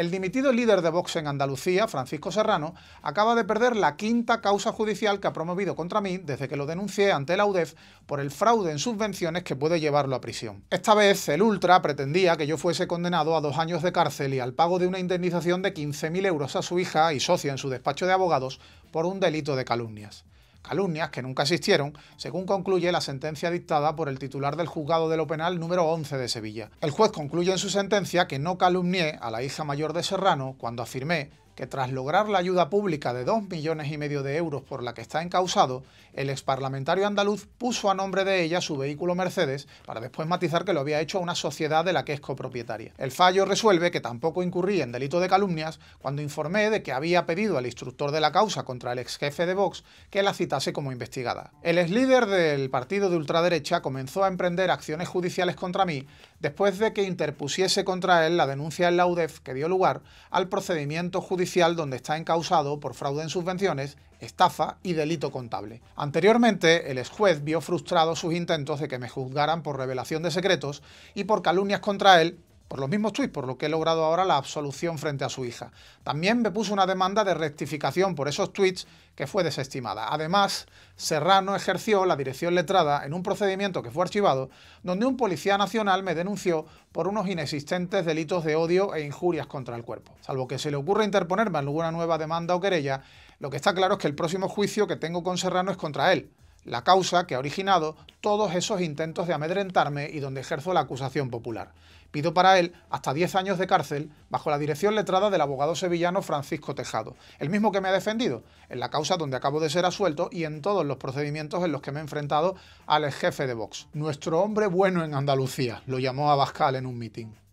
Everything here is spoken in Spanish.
El dimitido líder de Vox en Andalucía, Francisco Serrano, acaba de perder la quinta causa judicial que ha promovido contra mí desde que lo denuncié ante la UDEF por el fraude en subvenciones que puede llevarlo a prisión. Esta vez, el Ultra pretendía que yo fuese condenado a dos años de cárcel y al pago de una indemnización de 15.000 euros a su hija y socia en su despacho de abogados por un delito de calumnias calumnias que nunca existieron, según concluye la sentencia dictada por el titular del juzgado de lo penal número 11 de Sevilla. El juez concluye en su sentencia que no calumnié a la hija mayor de Serrano cuando afirmé que tras lograr la ayuda pública de dos millones y medio de euros por la que está encausado, el exparlamentario andaluz puso a nombre de ella su vehículo Mercedes para después matizar que lo había hecho a una sociedad de la que es copropietaria. El fallo resuelve que tampoco incurrí en delito de calumnias cuando informé de que había pedido al instructor de la causa contra el ex jefe de Vox que la citase como investigada. El ex líder del partido de ultraderecha comenzó a emprender acciones judiciales contra mí después de que interpusiese contra él la denuncia en la UDEF que dio lugar al procedimiento judicial donde está encausado por fraude en subvenciones, estafa y delito contable. Anteriormente, el exjuez vio frustrados sus intentos de que me juzgaran por revelación de secretos y por calumnias contra él por los mismos tweets por lo que he logrado ahora la absolución frente a su hija. También me puso una demanda de rectificación por esos tweets que fue desestimada. Además, Serrano ejerció la dirección letrada en un procedimiento que fue archivado, donde un policía nacional me denunció por unos inexistentes delitos de odio e injurias contra el cuerpo. Salvo que se le ocurra interponerme alguna nueva demanda o querella, lo que está claro es que el próximo juicio que tengo con Serrano es contra él, la causa que ha originado todos esos intentos de amedrentarme y donde ejerzo la acusación popular. Pido para él hasta 10 años de cárcel bajo la dirección letrada del abogado sevillano Francisco Tejado, el mismo que me ha defendido en la causa donde acabo de ser asuelto y en todos los procedimientos en los que me he enfrentado al jefe de Vox. Nuestro hombre bueno en Andalucía, lo llamó Abascal en un mitin.